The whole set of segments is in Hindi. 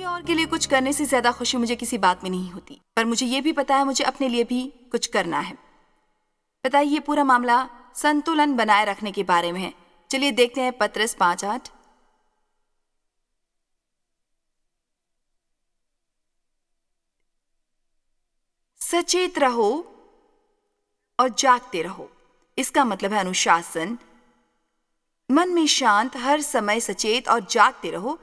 किसी और के लिए कुछ करने से ज्यादा खुशी मुझे किसी बात में नहीं होती पर मुझे ये भी पता है मुझे अपने लिए भी कुछ करना है पता है ये पूरा मामला संतुलन बनाए रखने के बारे में है चलिए देखते हैं पत्रस पांच आठ सचेत रहो और जागते रहो इसका मतलब है अनुशासन मन में शांत हर समय सचेत और जागते रहो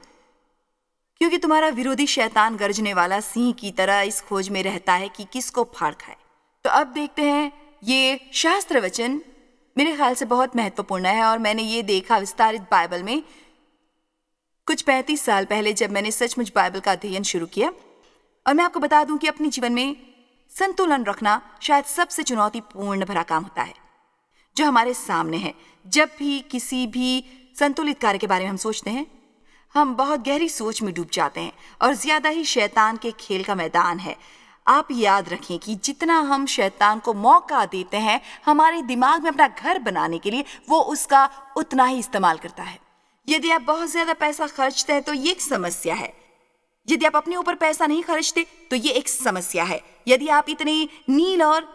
क्योंकि तुम्हारा विरोधी शैतान गरजने वाला सिंह की तरह इस खोज में रहता है कि किसको फाड़ खाए तो अब देखते हैं ये शास्त्र वचन मेरे ख्याल से बहुत महत्वपूर्ण है और मैंने ये देखा विस्तारित बाइबल में कुछ पैंतीस साल पहले जब मैंने सचमुच बाइबल का अध्ययन शुरू किया और मैं आपको बता दूं कि अपने जीवन में संतुलन रखना शायद सबसे चुनौतीपूर्ण भरा काम होता है जो हमारे सामने है जब भी किसी भी संतुलित कार्य के बारे में हम सोचते हैं हम बहुत गहरी सोच में डूब जाते हैं और ज़्यादा ही शैतान के खेल का मैदान है आप याद रखें कि जितना हम शैतान को मौका देते हैं हमारे दिमाग में अपना घर बनाने के लिए वो उसका उतना ही इस्तेमाल करता है यदि आप बहुत ज़्यादा पैसा खर्चते हैं तो ये एक समस्या है यदि आप अपने ऊपर पैसा नहीं खर्चते तो ये एक समस्या है यदि आप इतने नील और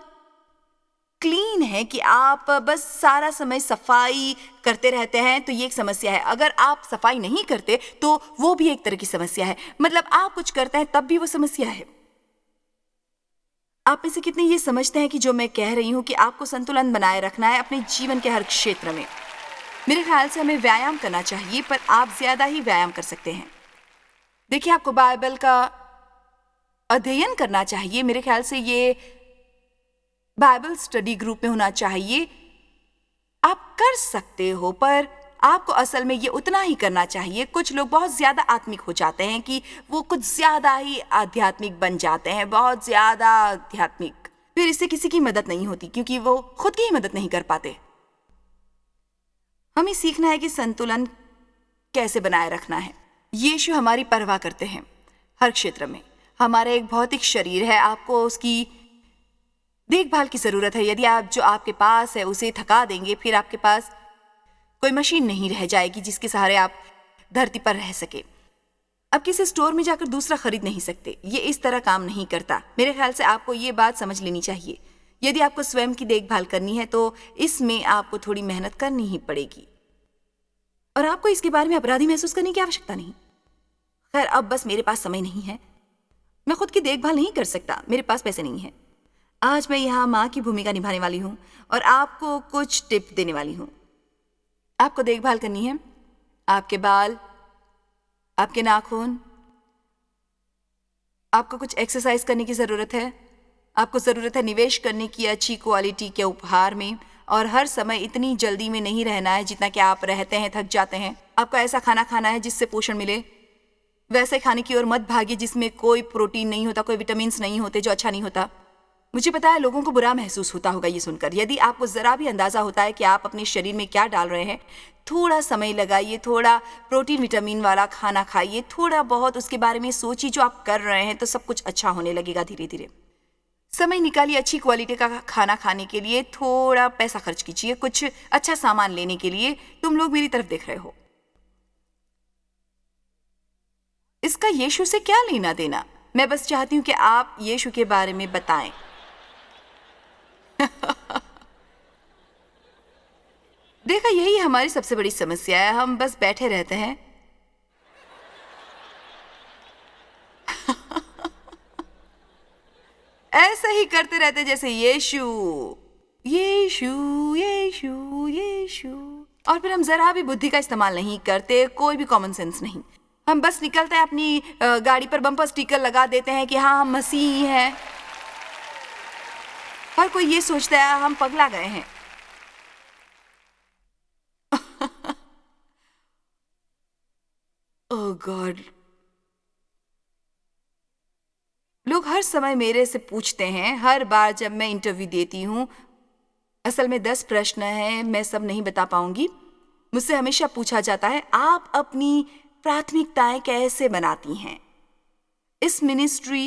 क्लीन है कि आप बस सारा समय सफाई करते रहते हैं तो ये एक समस्या है अगर आप सफाई नहीं करते तो वो भी एक तरह की समस्या है मतलब आप कुछ करते हैं तब भी वो समस्या है आप में से कितने ये समझते हैं कि जो मैं कह रही हूं कि आपको संतुलन बनाए रखना है अपने जीवन के हर क्षेत्र में मेरे ख्याल से हमें व्यायाम करना चाहिए पर आप ज्यादा ही व्यायाम कर सकते हैं देखिए आपको बाइबल का अध्ययन करना चाहिए मेरे ख्याल से ये बाइबल स्टडी ग्रुप में होना चाहिए आप कर सकते हो पर आपको असल में ये उतना ही करना चाहिए कुछ लोग बहुत ज़्यादा आत्मिक हो जाते हैं कि वो कुछ ज़्यादा ही आध्यात्मिक बन जाते हैं बहुत ज़्यादा आध्यात्मिक फिर इससे किसी की मदद नहीं होती क्योंकि वो खुद की ही मदद नहीं कर पाते हमें सीखना है कि संतुलन कैसे बनाए रखना है यीशु हमारी परवाह करते हैं हर क्षेत्र में हमारा एक भौतिक शरीर है आपको उसकी देखभाल की ज़रूरत है यदि आप जो आपके पास है उसे थका देंगे फिर आपके पास कोई मशीन नहीं रह जाएगी जिसके सहारे आप धरती पर रह सके अब किसी स्टोर में जाकर दूसरा खरीद नहीं सकते ये इस तरह काम नहीं करता मेरे ख्याल से आपको ये बात समझ लेनी चाहिए यदि आपको स्वयं की देखभाल करनी है तो इसमें आपको थोड़ी मेहनत करनी ही पड़ेगी और आपको इसके बारे में अपराधी महसूस करने की आवश्यकता नहीं खैर अब बस मेरे पास समय नहीं है मैं खुद की देखभाल नहीं कर सकता मेरे पास पैसे नहीं है आज मैं यहाँ माँ की भूमिका निभाने वाली हूँ और आपको कुछ टिप देने वाली हूँ आपको देखभाल करनी है आपके बाल आपके नाखून आपको कुछ एक्सरसाइज करने की ज़रूरत है आपको ज़रूरत है निवेश करने की अच्छी क्वालिटी के उपहार में और हर समय इतनी जल्दी में नहीं रहना है जितना कि आप रहते हैं थक जाते हैं आपको ऐसा खाना खाना है जिससे पोषण मिले वैसे खाने की ओर मत भागी जिसमें कोई प्रोटीन नहीं होता कोई विटामिन नहीं होते जो अच्छा नहीं होता मुझे पता है लोगों को बुरा महसूस होता होगा ये सुनकर यदि आपको ज़रा भी अंदाज़ा होता है कि आप अपने शरीर में क्या डाल रहे हैं थोड़ा समय लगाइए थोड़ा प्रोटीन विटामिन वाला खाना खाइए थोड़ा बहुत उसके बारे में सोचिए जो आप कर रहे हैं तो सब कुछ अच्छा होने लगेगा धीरे धीरे समय निकालिए अच्छी क्वालिटी का खाना खाने के लिए थोड़ा पैसा खर्च कीजिए कुछ अच्छा सामान लेने के लिए तुम लोग मेरी तरफ देख रहे हो इसका यीशु से क्या लेना देना मैं बस चाहती हूँ कि आप यीशु के बारे में बताएं देखा यही हमारी सबसे बड़ी समस्या है हम बस बैठे रहते हैं ऐसा ही करते रहते जैसे यीशु यीशु यीशु यीशु और फिर हम जरा भी बुद्धि का इस्तेमाल नहीं करते कोई भी कॉमन सेंस नहीं हम बस निकलते हैं अपनी गाड़ी पर बम्पर स्टिकर लगा देते हैं कि हाँ हम मसीह हैं हर कोई ये सोचता है हम पगला गए हैं ओह गॉड oh लोग हर समय मेरे से पूछते हैं हर बार जब मैं इंटरव्यू देती हूं असल में दस प्रश्न हैं मैं सब नहीं बता पाऊंगी मुझसे हमेशा पूछा जाता है आप अपनी प्राथमिकताएं कैसे बनाती हैं इस मिनिस्ट्री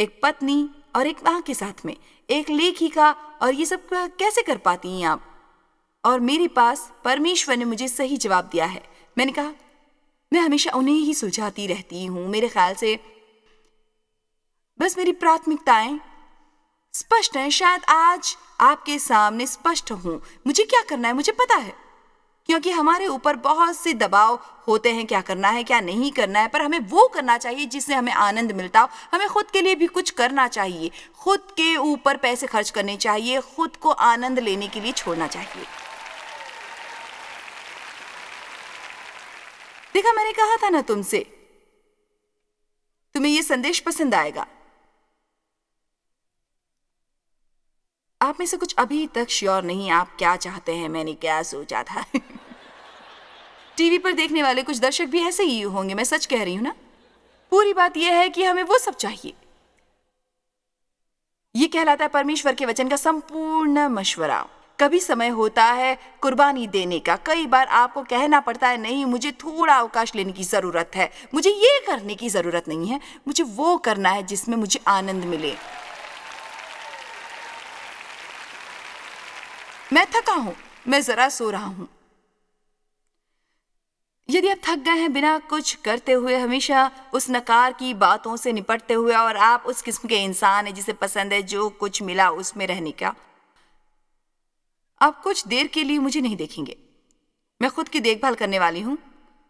एक पत्नी और एक माँ के साथ में एक लेखिका और ये सब कैसे कर पाती हैं आप और मेरे पास परमेश्वर ने मुझे सही जवाब दिया है मैंने कहा मैं हमेशा उन्हें ही सुलझाती रहती हूं मेरे ख्याल से बस मेरी प्राथमिकताएं स्पष्ट हैं शायद आज आपके सामने स्पष्ट हूं मुझे क्या करना है मुझे पता है क्योंकि हमारे ऊपर बहुत से दबाव होते हैं क्या करना है क्या नहीं करना है पर हमें वो करना चाहिए जिससे हमें आनंद मिलता हो हमें खुद के लिए भी कुछ करना चाहिए खुद के ऊपर पैसे खर्च करने चाहिए खुद को आनंद लेने के लिए छोड़ना चाहिए देखा मैंने कहा था ना तुमसे तुम्हें यह संदेश पसंद आएगा आप में से कुछ अभी तक श्योर नहीं आप क्या चाहते हैं मैंने क्या सोचा था टीवी पर देखने वाले कुछ दर्शक भी ऐसे ही होंगे मैं सच कह रही हूं ना पूरी बात यह है कि हमें वो सब चाहिए ये कहलाता है परमेश्वर के वचन का संपूर्ण मशवरा कभी समय होता है कुर्बानी देने का कई बार आपको कहना पड़ता है नहीं मुझे थोड़ा अवकाश लेने की ज़रूरत है मुझे ये करने की ज़रूरत नहीं है मुझे वो करना है जिसमें मुझे आनंद मिले मैं थका हूं मैं जरा सो रहा हूं यदि आप थक गए हैं बिना कुछ करते हुए हमेशा उस नकार की बातों से निपटते हुए और आप उस किस्म के इंसान है जिसे पसंद है जो कुछ मिला उसमें रहने का आप कुछ देर के लिए मुझे नहीं देखेंगे मैं खुद की देखभाल करने वाली हूं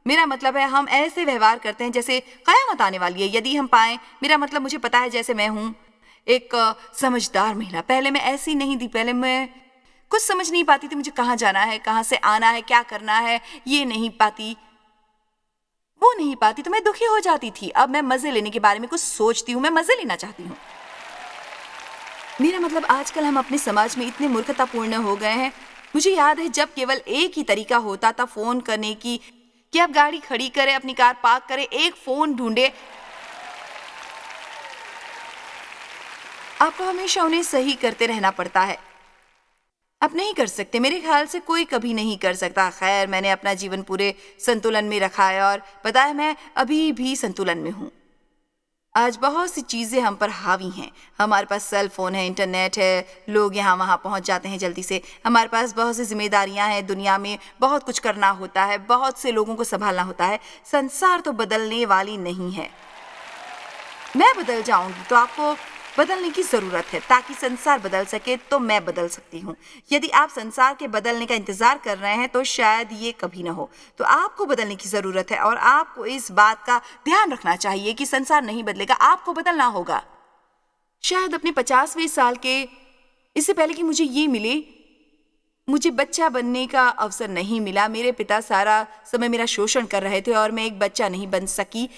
मेरा मतलब है हम ऐसे व्यवहार करते हैं जैसे कयामत आने वाली है यदि हम पाए मेरा मतलब मुझे पता है जैसे मैं हूं एक समझदार महिला पहले मैं ऐसी नहीं थी पहले मैं कुछ समझ नहीं पाती थी मुझे कहाँ जाना है कहाँ से आना है क्या करना है ये नहीं पाती वो नहीं पाती तो मैं दुखी हो जाती थी अब मैं मजे लेने के बारे में कुछ सोचती हूँ मैं मजे लेना चाहती हूँ मेरा मतलब आजकल हम अपने समाज में इतने मूर्खतापूर्ण हो गए हैं मुझे याद है जब केवल एक ही तरीका होता था फोन करने की कि आप गाड़ी खड़ी करें अपनी कार पार्क करें एक फोन ढूंढे आपको हमेशा उन्हें सही करते रहना पड़ता है अब नहीं कर सकते मेरे ख्याल से कोई कभी नहीं कर सकता खैर मैंने अपना जीवन पूरे संतुलन में रखा है और पता है मैं अभी भी संतुलन में हूँ आज बहुत सी चीज़ें हम पर हावी हैं हमारे पास सेल फोन है इंटरनेट है लोग यहाँ वहाँ पहुँच जाते हैं जल्दी से हमारे पास बहुत सी जिम्मेदारियाँ हैं दुनिया में बहुत कुछ करना होता है बहुत से लोगों को संभालना होता है संसार तो बदलने वाली नहीं है मैं बदल जाऊंगी तो आपको बदलने की ज़रूरत है ताकि संसार बदल सके तो मैं बदल सकती हूँ यदि आप संसार के बदलने का इंतज़ार कर रहे हैं तो शायद ये कभी ना हो तो आपको बदलने की ज़रूरत है और आपको इस बात का ध्यान रखना चाहिए कि संसार नहीं बदलेगा आपको बदलना होगा शायद अपने पचासवें साल के इससे पहले कि मुझे ये मिले मुझे बच्चा बनने का अवसर नहीं मिला मेरे पिता सारा समय मेरा शोषण कर रहे थे और मैं एक बच्चा नहीं बन सकी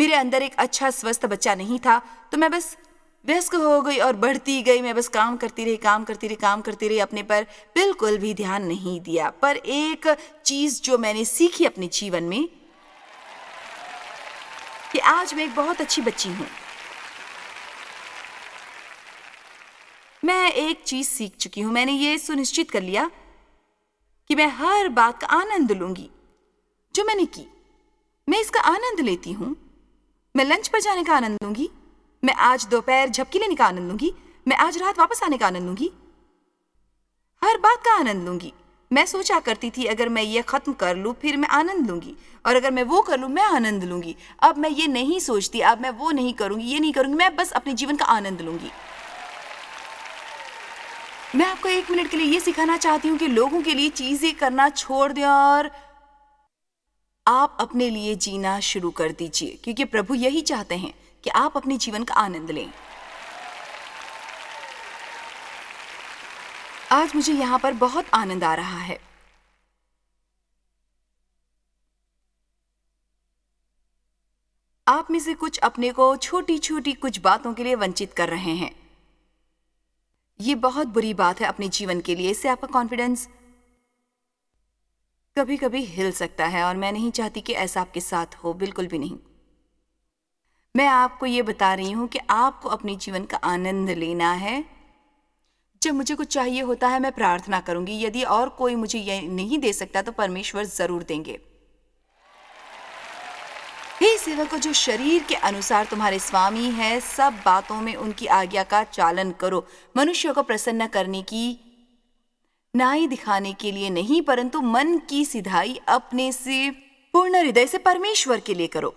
मेरे अंदर एक अच्छा स्वस्थ बच्चा नहीं था तो मैं बस व्यस्क हो गई और बढ़ती गई मैं बस काम करती रही काम करती रही काम करती रही अपने पर बिल्कुल भी ध्यान नहीं दिया पर एक चीज़ जो मैंने सीखी अपने जीवन में कि आज मैं एक बहुत अच्छी बच्ची हूं मैं एक चीज़ सीख चुकी हूं मैंने ये सुनिश्चित कर लिया कि मैं हर बात का आनंद लूंगी जो मैंने की मैं इसका आनंद लेती हूं मैं लंच पर जाने का आनंद लूंगी मैं आज दोपहर झपकी लेने का आनंद लूंगी मैं आज रात वापस आने का आनंद लूंगी हर बात का आनंद लूंगी मैं सोचा करती थी अगर मैं ये खत्म कर लूँ फिर मैं आनंद लूंगी और अगर मैं वो कर लूँ मैं आनंद लूंगी अब मैं ये नहीं सोचती अब मैं वो नहीं करूंगी ये नहीं करूंगी मैं बस अपने जीवन का आनंद लूंगी मैं आपको एक मिनट के लिए ये सिखाना चाहती हूँ कि लोगों के लिए चीजें करना छोड़ दें और आप अपने लिए जीना शुरू कर दीजिए क्योंकि प्रभु यही चाहते हैं कि आप अपने जीवन का आनंद लें आज मुझे यहां पर बहुत आनंद आ रहा है आप में से कुछ अपने को छोटी छोटी कुछ बातों के लिए वंचित कर रहे हैं यह बहुत बुरी बात है अपने जीवन के लिए इससे आपका कॉन्फिडेंस कभी कभी हिल सकता है और मैं नहीं चाहती कि ऐसा आपके साथ हो बिल्कुल भी नहीं मैं आपको ये बता रही हूँ कि आपको अपने जीवन का आनंद लेना है जब मुझे कुछ चाहिए होता है मैं प्रार्थना करूंगी यदि और कोई मुझे ये नहीं दे सकता तो परमेश्वर जरूर देंगे हे सेवक जो शरीर के अनुसार तुम्हारे स्वामी है सब बातों में उनकी आज्ञा का चालन करो मनुष्य को प्रसन्न करने की नाई दिखाने के लिए नहीं परंतु मन की सिधाई अपने से पूर्ण हृदय से परमेश्वर के लिए करो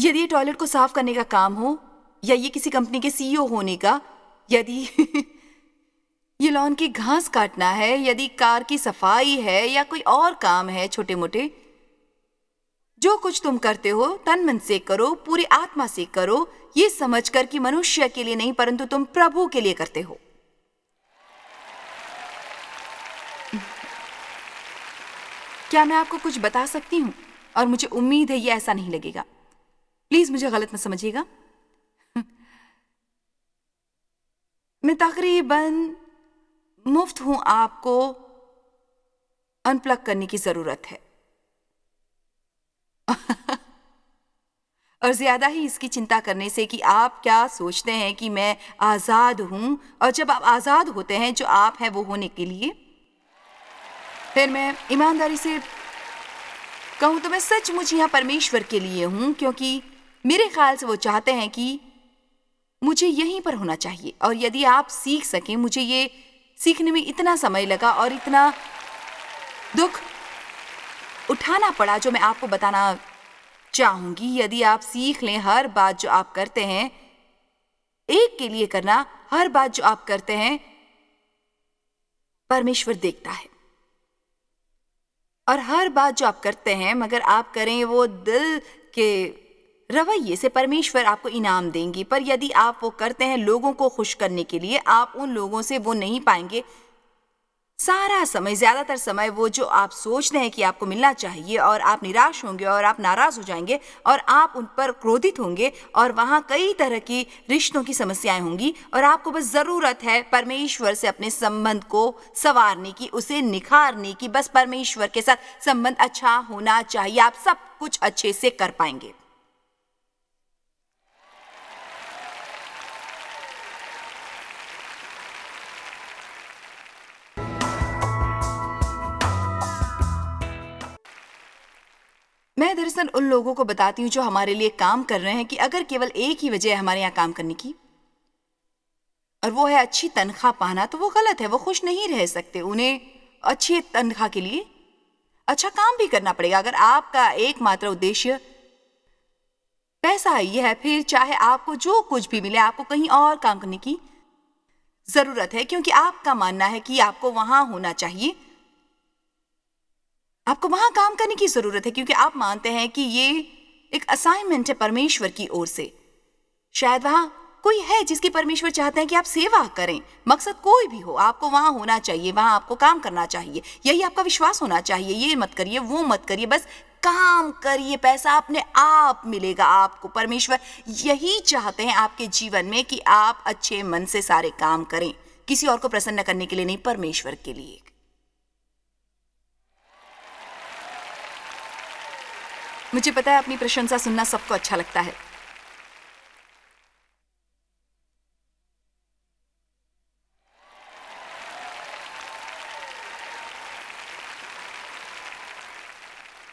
यदि ये टॉयलेट को साफ करने का काम हो या ये किसी कंपनी के सीईओ होने का यदि ये लॉन की घास काटना है यदि कार की सफाई है या कोई और काम है छोटे मोटे जो कुछ तुम करते हो तन मन से करो पूरी आत्मा से करो ये समझ कर कि मनुष्य के लिए नहीं परंतु तुम प्रभु के लिए करते हो क्या मैं आपको कुछ बता सकती हूं और मुझे उम्मीद है ये ऐसा नहीं लगेगा प्लीज मुझे गलत मत समझिएगा मैं तकरीबन मुफ्त हूं आपको अनप्लग करने की जरूरत है और ज्यादा ही इसकी चिंता करने से कि आप क्या सोचते हैं कि मैं आजाद हूं और जब आप आजाद होते हैं जो आप हैं वो होने के लिए फिर मैं ईमानदारी से कहूं तो मैं सचमुच यहां परमेश्वर के लिए हूं क्योंकि मेरे ख्याल से वो चाहते हैं कि मुझे यहीं पर होना चाहिए और यदि आप सीख सकें मुझे ये सीखने में इतना समय लगा और इतना दुख उठाना पड़ा जो मैं आपको बताना चाहूंगी यदि आप सीख लें हर बात जो आप करते हैं एक के लिए करना हर बात जो आप करते हैं परमेश्वर देखता है और हर बात जो आप करते हैं मगर आप करें वो दिल के रवैये से परमेश्वर आपको इनाम देंगे पर यदि आप वो करते हैं लोगों को खुश करने के लिए आप उन लोगों से वो नहीं पाएंगे सारा समय ज्यादातर समय वो जो आप सोचते हैं कि आपको मिलना चाहिए और आप निराश होंगे और आप नाराज हो जाएंगे और आप उन पर क्रोधित होंगे और वहाँ कई तरह की रिश्तों की समस्याएं होंगी और आपको बस ज़रूरत है परमेश्वर से अपने संबंध को संवारने की उसे निखारने की बस परमेश्वर के साथ संबंध अच्छा होना चाहिए आप सब कुछ अच्छे से कर पाएंगे मैं दरअसल उन लोगों को बताती हूँ जो हमारे लिए काम कर रहे हैं कि अगर केवल एक ही वजह है हमारे यहाँ काम करने की और वो है अच्छी तनख्वाह पाना तो वो गलत है वो खुश नहीं रह सकते उन्हें अच्छी तनख्वाह के लिए अच्छा काम भी करना पड़ेगा अगर आपका एकमात्र उद्देश्य पैसा ही है फिर चाहे आपको जो कुछ भी मिले आपको कहीं और काम करने की जरूरत है क्योंकि आपका मानना है कि आपको वहां होना चाहिए आपको वहां काम करने की जरूरत है क्योंकि आप मानते हैं कि ये एक असाइनमेंट है परमेश्वर की ओर से शायद वहां कोई है जिसकी परमेश्वर चाहते हैं कि आप सेवा करें मकसद कोई भी हो आपको वहां होना चाहिए वहां आपको काम करना चाहिए यही आपका विश्वास होना चाहिए ये मत करिए वो मत करिए बस काम करिए पैसा अपने आप मिलेगा आपको परमेश्वर यही चाहते हैं आपके जीवन में कि आप अच्छे मन से सारे काम करें किसी और को प्रसन्न करने के लिए नहीं परमेश्वर के लिए मुझे पता है अपनी प्रशंसा सुनना सबको अच्छा लगता है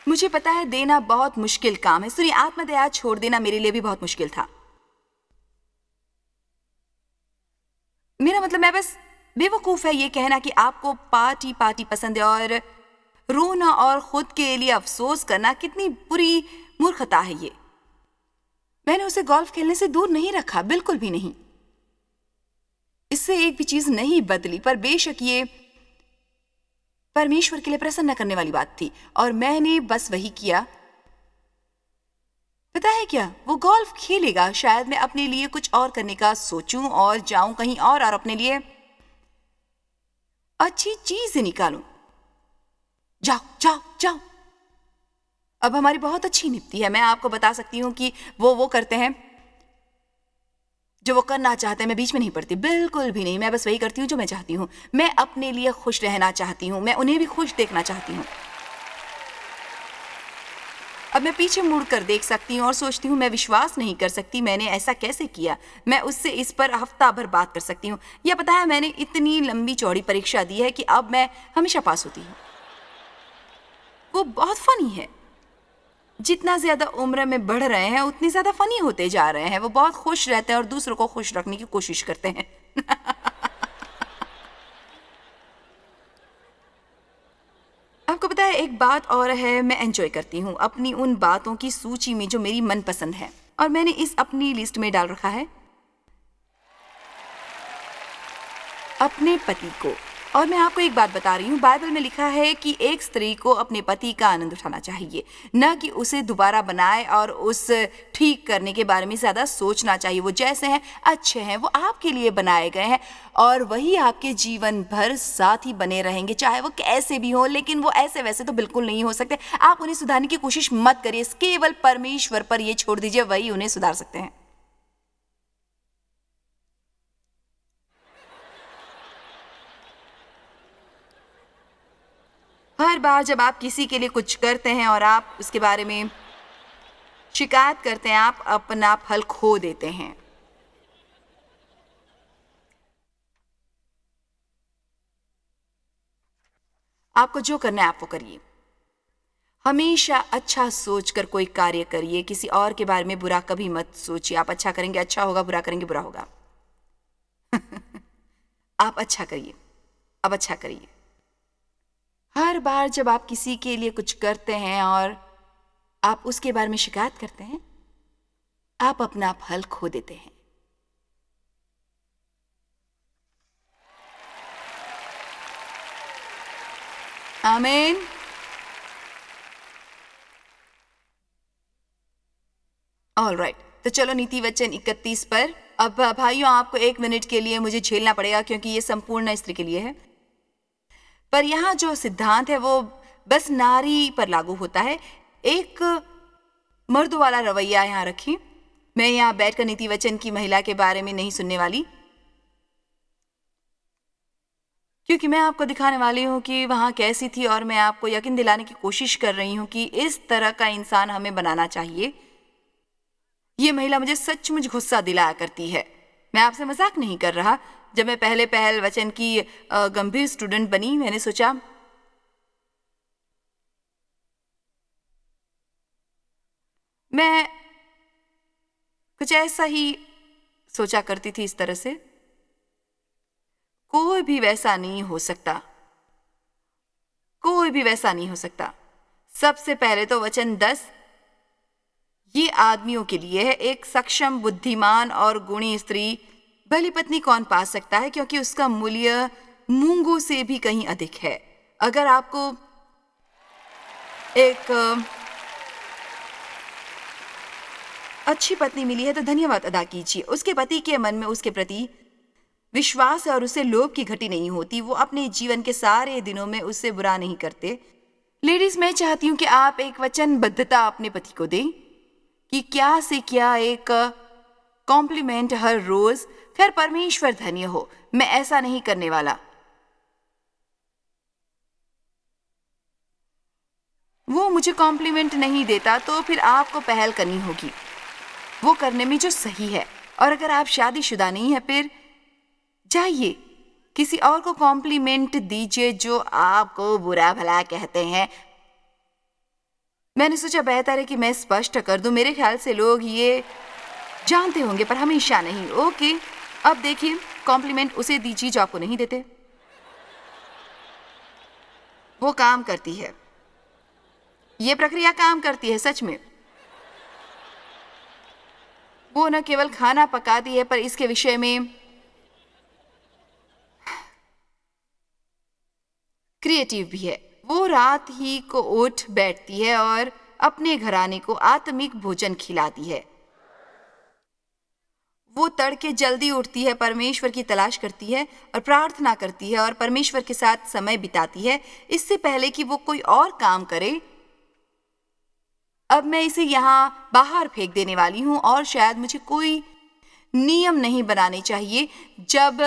मुझे पता है देना बहुत मुश्किल काम है सुनिए आत्मदया छोड़ देना मेरे लिए भी बहुत मुश्किल था मेरा मतलब मैं बस बेवकूफ है ये कहना कि आपको पार्टी पार्टी पसंद है और रोना और खुद के लिए अफसोस करना कितनी बुरी मूर्खता है ये मैंने उसे गोल्फ खेलने से दूर नहीं रखा बिल्कुल भी नहीं इससे एक भी चीज नहीं बदली पर बेशक ये परमेश्वर के लिए प्रसन्न करने वाली बात थी और मैंने बस वही किया पता है क्या वो गोल्फ खेलेगा शायद मैं अपने लिए कुछ और करने का सोचूं और जाऊं कहीं और और अपने लिए अच्छी चीज निकालूं जाओ जाओ जाओ अब हमारी बहुत अच्छी निपति है मैं आपको बता सकती हूं कि वो वो करते हैं जो वो करना चाहते हैं मैं बीच में नहीं पड़ती बिल्कुल भी नहीं मैं बस वही करती हूँ जो मैं चाहती हूँ मैं अपने लिए खुश रहना चाहती हूँ मैं उन्हें भी खुश देखना चाहती हूँ अब मैं पीछे मुड़ कर देख सकती हूँ और सोचती हूँ मैं विश्वास नहीं कर सकती मैंने ऐसा कैसे किया मैं उससे इस पर हफ्ता भर बात कर सकती हूँ यह पता है मैंने इतनी लंबी चौड़ी परीक्षा दी है कि अब मैं हमेशा पास होती हूँ वो बहुत फ़नी है जितना ज़्यादा उम्र में बढ़ रहे हैं उतनी ज़्यादा फ़नी होते जा रहे हैं वो बहुत खुश रहते हैं और दूसरों को खुश रखने की कोशिश करते हैं आपको पता है एक बात और है मैं एंजॉय करती हूँ अपनी उन बातों की सूची में जो मेरी मनपसंद है और मैंने इस अपनी लिस्ट में डाल रखा है अपने पति को और मैं आपको एक बात बता रही हूँ बाइबल में लिखा है कि एक स्त्री को अपने पति का आनंद उठाना चाहिए न कि उसे दोबारा बनाए और उस ठीक करने के बारे में ज़्यादा सोचना चाहिए वो जैसे हैं अच्छे हैं वो आपके लिए बनाए गए हैं और वही आपके जीवन भर साथ ही बने रहेंगे चाहे वो कैसे भी हो लेकिन वो ऐसे वैसे तो बिल्कुल नहीं हो सकते आप उन्हें सुधारने की कोशिश मत करिए केवल परमेश्वर पर ये छोड़ दीजिए वही उन्हें सुधार सकते हैं हर बार जब आप किसी के लिए कुछ करते हैं और आप उसके बारे में शिकायत करते हैं आप अपना फल खो देते हैं आपको जो करना है आप वो करिए हमेशा अच्छा सोचकर कोई कार्य करिए किसी और के बारे में बुरा कभी मत सोचिए आप अच्छा करेंगे अच्छा होगा बुरा करेंगे बुरा होगा आप अच्छा करिए अब अच्छा करिए हर बार जब आप किसी के लिए कुछ करते हैं और आप उसके बारे में शिकायत करते हैं आप अपना फल खो देते हैं आमीन ऑल राइट तो चलो नीति वचन 31 पर अब भाइयों आपको एक मिनट के लिए मुझे झेलना पड़ेगा क्योंकि ये संपूर्ण स्त्री के लिए है पर यहाँ जो सिद्धांत है वो बस नारी पर लागू होता है एक मर्द वाला रवैया यहाँ रखें मैं यहाँ बैठकर नीति वचन की महिला के बारे में नहीं सुनने वाली क्योंकि मैं आपको दिखाने वाली हूँ कि वहाँ कैसी थी और मैं आपको यकीन दिलाने की कोशिश कर रही हूँ कि इस तरह का इंसान हमें बनाना चाहिए ये महिला मुझे सचमुच गुस्सा दिलाया करती है मैं आपसे मजाक नहीं कर रहा जब मैं पहले पहल वचन की गंभीर स्टूडेंट बनी मैंने सोचा मैं कुछ ऐसा ही सोचा करती थी इस तरह से कोई भी वैसा नहीं हो सकता कोई भी वैसा नहीं हो सकता सबसे पहले तो वचन दस ये आदमियों के लिए है एक सक्षम बुद्धिमान और गुणी स्त्री भली पत्नी कौन पा सकता है क्योंकि उसका मूल्य मूंगों से भी कहीं अधिक है अगर आपको एक अच्छी पत्नी मिली है तो धन्यवाद अदा कीजिए उसके पति के मन में उसके प्रति विश्वास है और उसे लोभ की घटी नहीं होती वो अपने जीवन के सारे दिनों में उससे बुरा नहीं करते लेडीज मैं चाहती हूँ कि आप एक वचनबद्धता अपने पति को दें कि क्या से क्या एक कॉम्प्लीमेंट हर रोज फिर परमेश्वर धन्य हो मैं ऐसा नहीं करने वाला वो मुझे कॉम्प्लीमेंट नहीं देता तो फिर आपको पहल करनी होगी वो करने में जो सही है और अगर आप शादीशुदा नहीं है फिर जाइए किसी और को कॉम्प्लीमेंट दीजिए जो आपको बुरा भला कहते हैं मैंने सोचा बेहतर है कि मैं स्पष्ट कर दूं मेरे ख्याल से लोग ये जानते होंगे पर हमेशा नहीं ओके अब देखिए कॉम्प्लीमेंट उसे दीजिए जो आपको नहीं देते वो काम करती है ये प्रक्रिया काम करती है सच में वो न केवल खाना पकाती है पर इसके विषय में क्रिएटिव भी है वो रात ही को उठ बैठती है और अपने घराने को आत्मिक भोजन खिलाती है वो तड़के जल्दी उठती है परमेश्वर की तलाश करती है और प्रार्थना करती है और परमेश्वर के साथ समय बिताती है इससे पहले कि वो कोई और काम करे अब मैं इसे यहाँ बाहर फेंक देने वाली हूँ और शायद मुझे कोई नियम नहीं बनाने चाहिए जब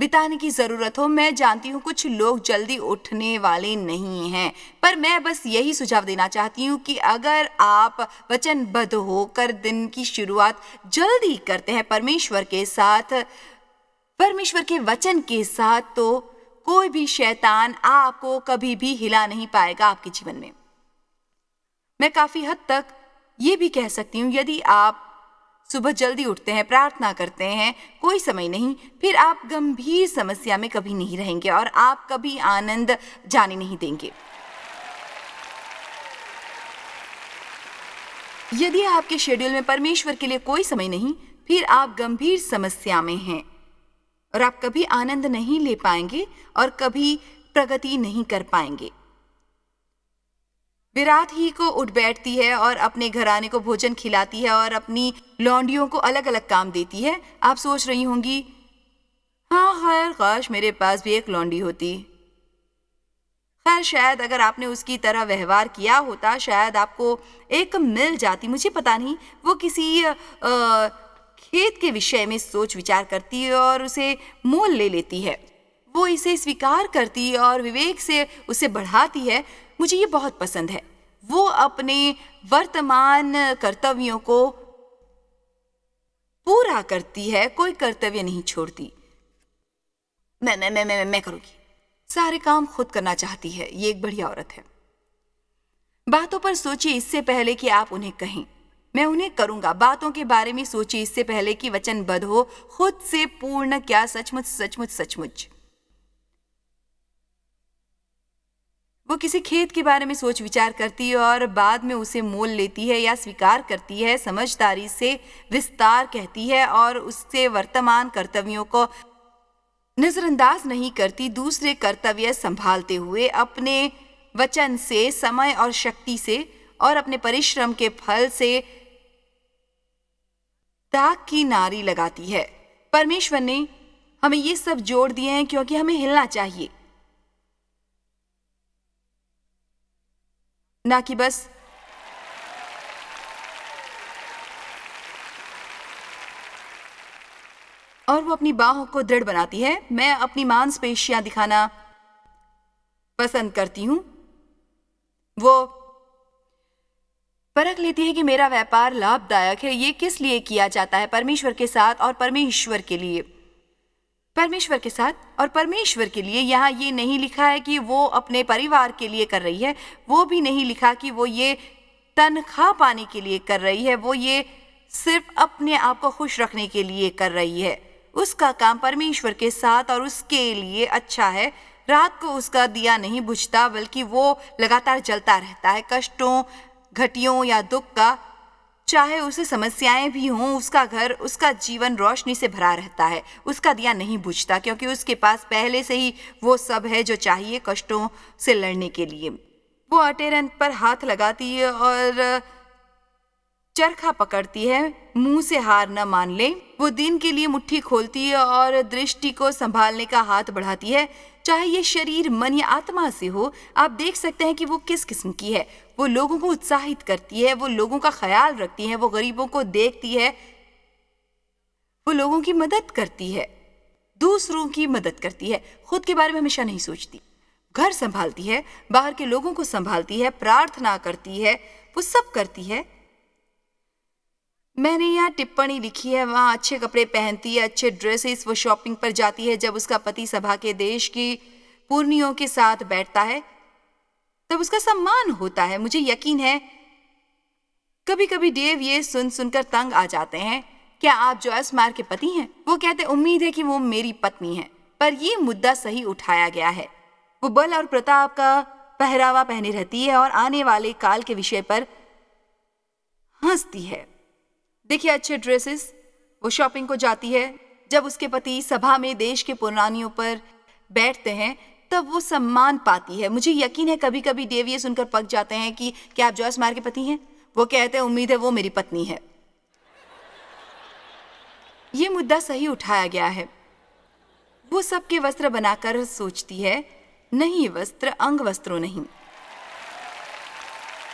बिताने की ज़रूरत हो मैं जानती हूँ कुछ लोग जल्दी उठने वाले नहीं हैं पर मैं बस यही सुझाव देना चाहती हूँ कि अगर आप वचनबद्ध होकर दिन की शुरुआत जल्दी करते हैं परमेश्वर के साथ परमेश्वर के वचन के साथ तो कोई भी शैतान आपको कभी भी हिला नहीं पाएगा आपके जीवन में मैं काफ़ी हद तक ये भी कह सकती हूँ यदि आप सुबह जल्दी उठते हैं प्रार्थना करते हैं कोई समय नहीं फिर आप गंभीर समस्या में कभी नहीं रहेंगे और आप कभी आनंद जाने नहीं देंगे यदि आपके शेड्यूल में परमेश्वर के लिए कोई समय नहीं फिर आप गंभीर समस्या में हैं और आप कभी आनंद नहीं ले पाएंगे और कभी प्रगति नहीं कर पाएंगे विराट ही को उठ बैठती है और अपने घराने को भोजन खिलाती है और अपनी लौंडियों को अलग अलग काम देती है आप सोच रही होंगी हाँ खैर काश मेरे पास भी एक लौंडी होती खैर शायद अगर आपने उसकी तरह व्यवहार किया होता शायद आपको एक मिल जाती मुझे पता नहीं वो किसी आ, खेत के विषय में सोच विचार करती है और उसे मोल ले लेती है वो इसे स्वीकार करती है और विवेक से उसे बढ़ाती है मुझे ये बहुत पसंद है वो अपने वर्तमान कर्तव्यों को पूरा करती है कोई कर्तव्य नहीं छोड़ती मैं मैं मैं मैं मैं करूंगी सारे काम खुद करना चाहती है ये एक बढ़िया औरत है बातों पर सोचिए इससे पहले कि आप उन्हें कहें मैं उन्हें करूंगा बातों के बारे में सोचिए इससे पहले कि वचनबद्ध हो खुद से पूर्ण क्या सचमुच सचमुच सचमुच वो किसी खेत के बारे में सोच विचार करती है और बाद में उसे मोल लेती है या स्वीकार करती है समझदारी से विस्तार कहती है और उससे वर्तमान कर्तव्यों को नज़रअंदाज नहीं करती दूसरे कर्तव्य संभालते हुए अपने वचन से समय और शक्ति से और अपने परिश्रम के फल से ताक की नारी लगाती है परमेश्वर ने हमें ये सब जोड़ दिए हैं क्योंकि हमें हिलना चाहिए ना कि बस और वो अपनी बाहों को दृढ़ बनाती है मैं अपनी मांसपेशियां दिखाना पसंद करती हूं वो परख लेती है कि मेरा व्यापार लाभदायक है ये किस लिए किया जाता है परमेश्वर के साथ और परमेश्वर के लिए परमेश्वर के साथ और परमेश्वर के लिए यहाँ ये नहीं लिखा है कि वो अपने परिवार के लिए कर रही है वो भी नहीं लिखा कि वो ये तनख्वाह पाने के लिए कर रही है वो ये सिर्फ अपने आप को खुश रखने के लिए कर रही है उसका काम परमेश्वर के साथ और उसके लिए अच्छा है रात को उसका दिया नहीं बुझता बल्कि वो लगातार जलता रहता है कष्टों घटियों या दुख का चाहे उसे समस्याएं भी हों उसका घर उसका जीवन रोशनी से भरा रहता है उसका दिया नहीं बुझता क्योंकि उसके पास पहले से ही वो सब है जो चाहिए कष्टों से लड़ने के लिए वो अटेरन पर हाथ लगाती है और चरखा पकड़ती है मुंह से हार न मान ले वो दिन के लिए मुट्ठी खोलती है और दृष्टि को संभालने का हाथ बढ़ाती है चाहे ये शरीर मन या आत्मा से हो आप देख सकते हैं कि वो किस किस्म की है वो लोगों को उत्साहित करती है वो लोगों का ख्याल रखती है वो गरीबों को देखती है वो लोगों की मदद करती है दूसरों की मदद करती है खुद के बारे में हमेशा नहीं सोचती घर संभालती है बाहर के लोगों को संभालती है प्रार्थना करती है वो सब करती है मैंने यहाँ टिप्पणी लिखी है वहाँ अच्छे कपड़े पहनती है अच्छे ड्रेसेस वो शॉपिंग पर जाती है जब उसका पति सभा के देश की पूर्णियों के साथ बैठता है तब उसका सम्मान होता है मुझे यकीन है कभी कभी डेव ये सुन सुनकर तंग आ जाते हैं क्या आप जो असमार के पति हैं वो कहते उम्मीद है कि वो मेरी पत्नी है पर ये मुद्दा सही उठाया गया है वो बल और प्रताप का पहरावा पहने रहती है और आने वाले काल के विषय पर हंसती है देखिए अच्छे ड्रेसेस वो शॉपिंग को जाती है जब उसके पति सभा में देश के पुरानियों पर बैठते हैं तब वो सम्मान पाती है मुझे यकीन है कभी कभी डेवी सुनकर पक जाते हैं कि क्या आप जॉयस मार के पति हैं वो कहते हैं उम्मीद है वो मेरी पत्नी है ये मुद्दा सही उठाया गया है वो सबके वस्त्र बनाकर सोचती है नहीं वस्त्र अंग वस्त्रों नहीं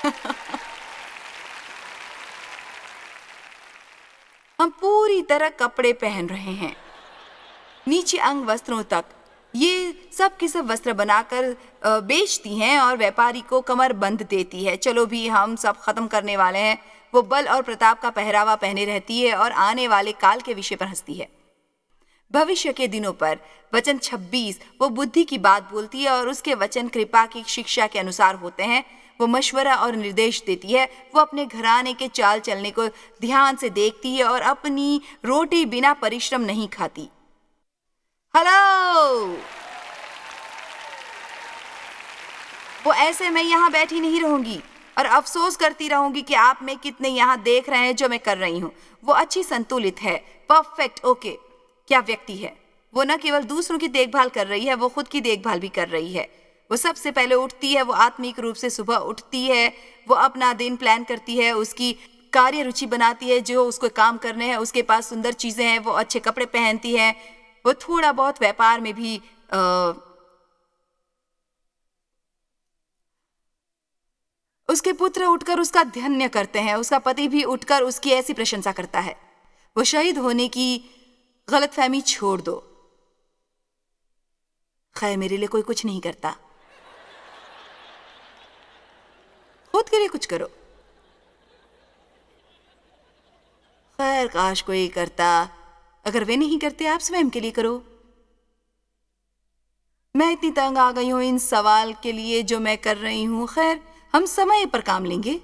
हम पूरी तरह कपड़े पहन रहे हैं नीचे अंग वस्त्रों तक ये सब के सब वस्त्र बनाकर बेचती हैं और व्यापारी को कमर बंद देती है चलो भी हम सब ख़त्म करने वाले हैं वो बल और प्रताप का पहरावा पहने रहती है और आने वाले काल के विषय पर हंसती है भविष्य के दिनों पर वचन 26 वो बुद्धि की बात बोलती है और उसके वचन कृपा की शिक्षा के अनुसार होते हैं वो मशवरा और निर्देश देती है वो अपने घराने के चाल चलने को ध्यान से देखती है और अपनी रोटी बिना परिश्रम नहीं खाती हेलो वो ऐसे मैं यहाँ बैठी नहीं रहूंगी और अफसोस करती रहूंगी कि आप में कितने यहां देख रहे हैं जो मैं कर रही हूँ वो अच्छी संतुलित है परफेक्ट ओके क्या व्यक्ति है वो न केवल दूसरों की देखभाल कर रही है वो खुद की देखभाल भी कर रही है वो सबसे पहले उठती है वो आत्मिक रूप से सुबह उठती है वो अपना दिन प्लान करती है उसकी कार्य रुचि बनाती है जो उसको काम करने हैं उसके पास सुंदर चीज़ें हैं वो अच्छे कपड़े पहनती है वो थोड़ा बहुत व्यापार में भी आ, उसके पुत्र उठकर उसका धन्य करते हैं उसका पति भी उठकर उसकी ऐसी प्रशंसा करता है वो शहीद होने की गलतफहमी छोड़ दो खैर मेरे लिए कोई कुछ नहीं करता खुद के लिए कुछ करो खैर काश कोई करता अगर वे नहीं करते आप स्वयं के लिए करो मैं इतनी तंग आ गई हूं इन सवाल के लिए जो मैं कर रही हूं खैर हम समय पर काम लेंगे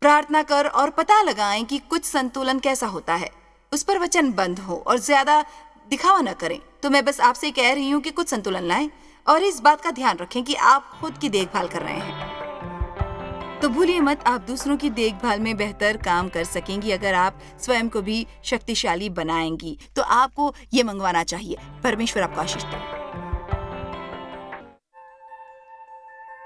प्रार्थना कर और पता लगाएं कि कुछ संतुलन कैसा होता है उस पर वचन बंद हो और ज्यादा दिखावा ना करें तो मैं बस आपसे कह रही हूं कि कुछ संतुलन लाएं और इस बात का ध्यान रखें कि आप खुद की देखभाल कर रहे हैं तो भूलिए मत आप दूसरों की देखभाल में बेहतर काम कर सकेंगी अगर आप स्वयं को भी शक्तिशाली बनाएंगी तो आपको ये मंगवाना चाहिए परमेश्वर आपका आशीष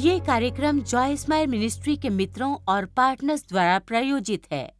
ये कार्यक्रम जॉय स्माइल मिनिस्ट्री के मित्रों और पार्टनर्स द्वारा प्रायोजित है